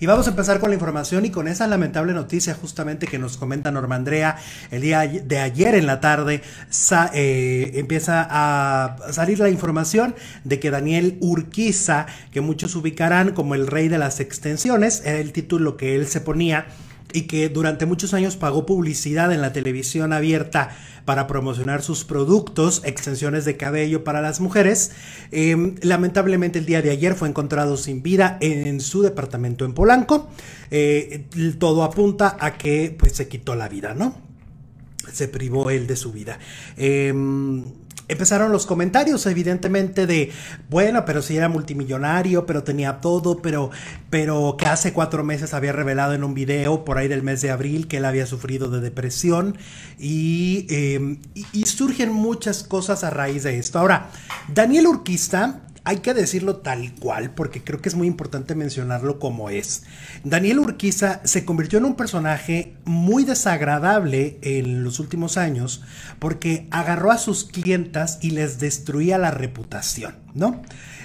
Y vamos a empezar con la información y con esa lamentable noticia justamente que nos comenta Norma Andrea el día de ayer en la tarde. Eh, empieza a salir la información de que Daniel Urquiza, que muchos ubicarán como el rey de las extensiones, era el título que él se ponía y que durante muchos años pagó publicidad en la televisión abierta para promocionar sus productos, extensiones de cabello para las mujeres. Em, lamentablemente el día de ayer fue encontrado sin vida en su departamento en Polanco. Eh, todo apunta a que pues, se quitó la vida, ¿no? Se privó él de su vida. Em, Empezaron los comentarios, evidentemente, de, bueno, pero si era multimillonario, pero tenía todo, pero, pero que hace cuatro meses había revelado en un video por ahí del mes de abril que él había sufrido de depresión y, em, y surgen muchas cosas a raíz de esto. Ahora, Daniel Urquista hay que decirlo tal cual porque creo que es muy importante mencionarlo como es. Daniel Urquiza se convirtió en un personaje muy desagradable en los últimos años porque agarró a sus clientas y les destruía la reputación, ¿no?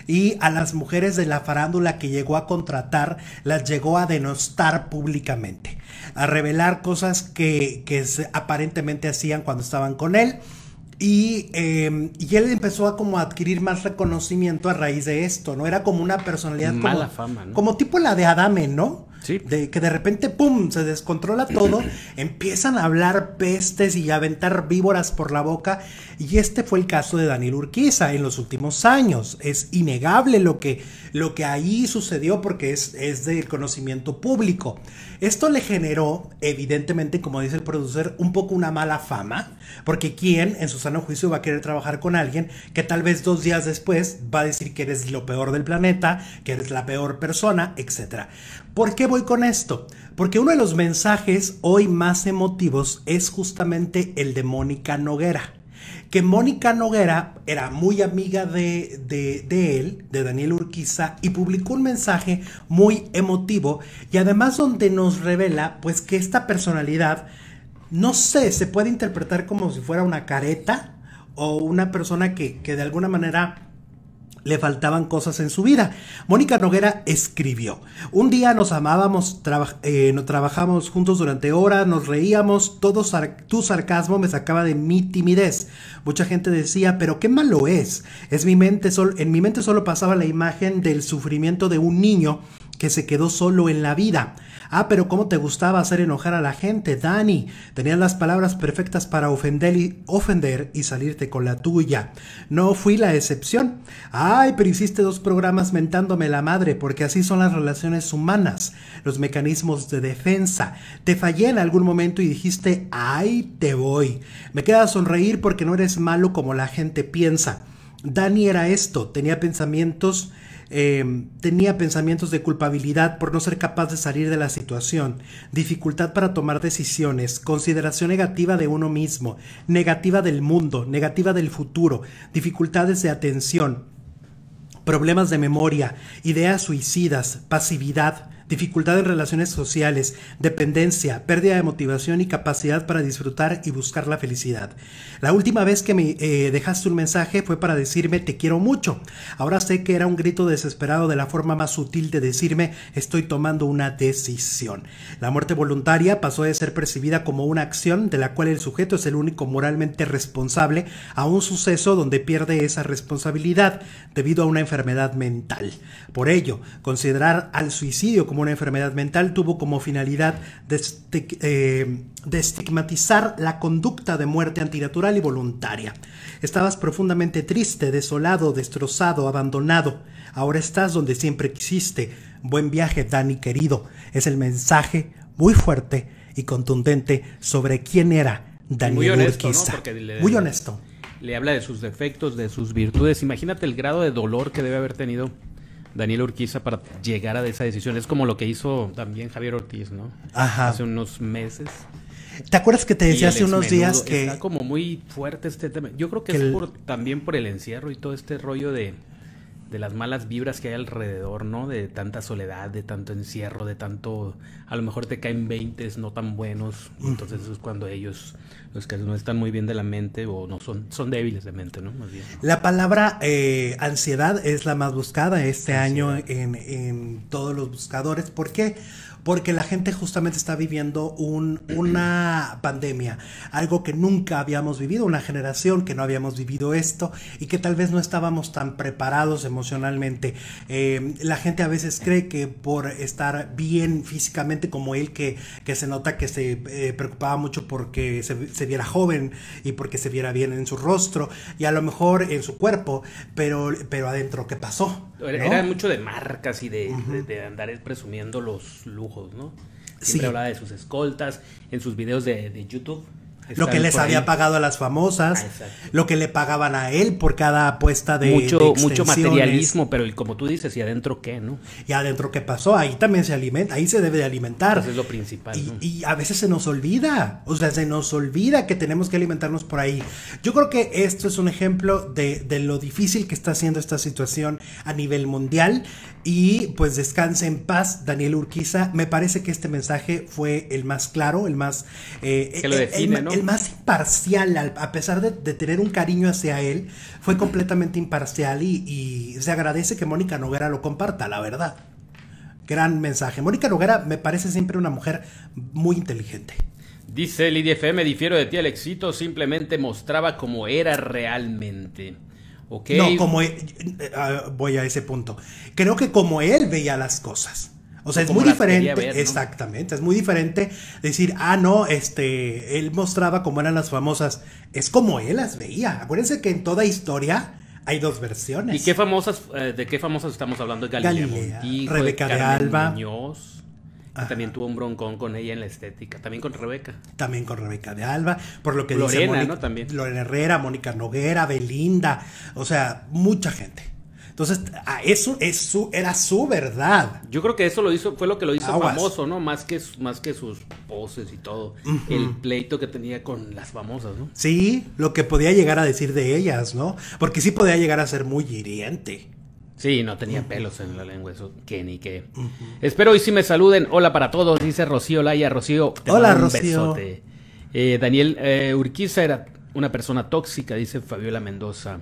Y a las mujeres de la farándula que llegó a contratar las llegó a denostar públicamente, a revelar cosas que, que aparentemente hacían cuando estaban con él Em, y, él empezó a como adquirir más reconocimiento a raíz de esto, ¿no? Era como una personalidad Mala como, fama, como tipo la de Adame, ¿no? De que de repente, ¡pum!, se descontrola todo, empiezan a hablar pestes y a aventar víboras por la boca. Y este fue el caso de Daniel Urquiza en los últimos años. Es innegable lo que, lo que ahí sucedió porque es, es del conocimiento público. Esto le generó, evidentemente, como dice el productor, un poco una mala fama, porque ¿quién en su sano juicio va a querer trabajar con alguien que tal vez dos días después va a decir que eres lo peor del planeta, que eres la peor persona, etcétera? ¿Por voy con esto? Porque uno de los mensajes hoy más emotivos es justamente el de Mónica Noguera. Que Mónica Noguera era muy amiga de, él, de Daniel Urquiza, y publicó un mensaje muy emotivo y además donde nos revela pues que esta personalidad, no sé, se puede interpretar como si fuera una careta o una persona que, que de alguna manera le faltaban cosas en su vida. Mónica Noguera escribió, un día nos amábamos, eh, trabajamos juntos durante horas, nos reíamos, todo tu sarcasmo me sacaba de mi timidez. Mucha gente decía, pero qué malo es. es mi mente en mi mente solo pasaba la imagen del sufrimiento de un niño que se quedó solo en la vida. Ah, pero cómo te gustaba hacer enojar a la gente, Dani. Tenías las palabras perfectas para ofender y, salirte con la tuya. No fui la excepción. Ay, pero hiciste dos programas mentándome la madre, porque así son las relaciones humanas, los mecanismos de defensa. Te fallé en algún momento y dijiste, ay, te voy. Me queda sonreír porque no eres malo como la gente piensa. Dani era esto, tenía pensamientos, em, tenía pensamientos de culpabilidad por no ser capaz de salir de la situación, dificultad para tomar decisiones, consideración negativa de uno mismo, negativa del mundo, negativa del futuro, dificultades de atención, problemas de memoria, ideas suicidas, pasividad, dificultad en relaciones sociales, dependencia, pérdida de motivación y capacidad para disfrutar y buscar la felicidad. La última vez que me eh, dejaste un mensaje fue para decirme te quiero mucho. Ahora sé que era un grito desesperado de la forma más sutil de decirme estoy tomando una decisión. La muerte voluntaria pasó de ser percibida como una acción de la cual el sujeto es el único moralmente responsable a un suceso donde pierde esa responsabilidad debido a una enfermedad mental. Por ello, considerar al suicidio como una enfermedad mental tuvo como finalidad eh, de estigmatizar la conducta de muerte antinatural y voluntaria. Estabas profundamente triste, desolado, destrozado, abandonado. Ahora estás donde siempre quisiste. Buen viaje, Dani querido. Es el mensaje muy fuerte y contundente sobre quién era Dani Muy honesto, muy honesto. Le habla de sus defectos, de sus virtudes. Imagínate el grado de dolor que debe haber tenido Daniel Urquiza para llegar a esa decisión. Es como lo que hizo también Javier Ortiz, ¿no? Ajá. Hace unos meses. ¿Te acuerdas que te decía hace unos días que... Está como muy fuerte este tema. Yo creo que, es también por el encierro y todo este rollo de de las malas vibras que hay alrededor, ¿no? De tanta soledad, de tanto encierro, de tanto... A lo mejor te caen veintes no tan buenos. Entonces es cuando ellos, los que no están muy bien de la mente o no son, son débiles de mente, ¿no? bien. La palabra eh, ansiedad es la más buscada este año en, en todos los buscadores. ¿Por qué? porque la gente justamente está viviendo una pandemia, algo que nunca habíamos vivido, una generación que no habíamos vivido esto y que tal vez no estábamos tan preparados emocionalmente. Em, la gente a veces cree que por estar bien físicamente como él, que, se nota que se eh, preocupaba mucho porque se, se viera joven y porque se viera bien en su rostro y a lo mejor en su cuerpo, pero, pero adentro, ¿qué pasó? Era mucho de marcas y de, andar presumiendo los lujos, ¿no? Siempre hablaba de sus escoltas en sus videos de, de YouTube. Lo que les había pagado a las famosas, ah, lo que le pagaban a él por cada apuesta de mucho, mucho materialismo, pero como tú dices, ¿y adentro qué, no? Y adentro qué pasó, ahí también se alimenta, ahí se debe de alimentar. Eso pues es lo principal. Y, a veces se nos olvida, o sea, se nos olvida que tenemos que alimentarnos por ahí. Yo creo que esto es un ejemplo de, lo difícil que está haciendo esta situación a nivel mundial. Y pues descanse en paz, Daniel Urquiza. Me parece que este mensaje fue el más claro, el más... Eh, que lo define, ¿no? el más imparcial, a pesar de, tener un cariño hacia él, fue completamente imparcial y, se agradece que Mónica Noguera lo comparta, la verdad. Gran mensaje. Mónica Noguera me parece siempre una mujer muy inteligente. Dice Lidia FM, difiero de ti, éxito, simplemente mostraba cómo era realmente. No, como... E, eh, ah, voy a ese punto. Creo que como él veía las cosas. O sea, es muy diferente. Exactamente, es muy diferente decir, ah, no, este, él mostraba cómo eran las famosas. Es como él las veía. Acuérdense que en toda historia hay dos versiones. ¿Y qué famosas, eh, de qué famosas estamos hablando? Galilea, Galilea Rebeca de, Alba. También tuvo un broncón con ella en la estética, también con Rebeca. También con Rebeca de Alba, por lo que Lorena, dice También. Lorena Herrera, Mónica Noguera, Belinda, o sea, mucha gente. Entonces, ah, eso, era su verdad. Yo creo que eso lo hizo, fue lo que lo hizo famoso, ¿no? Más que, más que sus poses y todo. El pleito que tenía con las famosas, ¿no? Sí, lo que podía llegar a decir de ellas, ¿no? Porque sí podía llegar a ser muy hiriente. Sí, no tenía pelos en la lengua, eso que ni qué. Espero y si me saluden. Hola para todos, dice Rocío Laya. Rocío, Hola, un Rocío. Besote. Eh, Daniel eh, Urquiza era una persona tóxica, dice Fabiola Mendoza.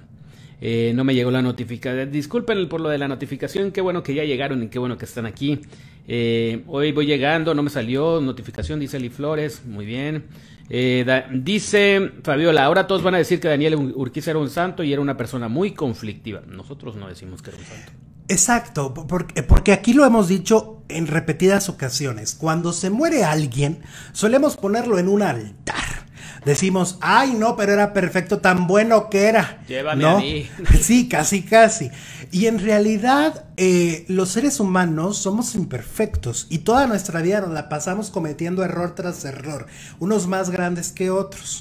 Eh, no me llegó la notificación. Disculpen por lo de la notificación. Qué bueno que ya llegaron y qué bueno que están aquí. Eh, hoy voy llegando, no me salió notificación, dice Eli Flores. Muy bien. Eh, dice Fabiola, ahora todos van a decir que Daniel Urquiza era un santo y era una persona muy conflictiva. Nosotros no decimos que era un santo. Exacto, porque aquí lo hemos dicho en repetidas ocasiones. Cuando se muere alguien, solemos ponerlo en un altar decimos, ay no, pero era perfecto, tan bueno que era. Llévame Sí, casi, casi. Y en realidad eh, los seres humanos somos imperfectos y toda nuestra vida nos la pasamos cometiendo error tras error, unos más grandes que otros.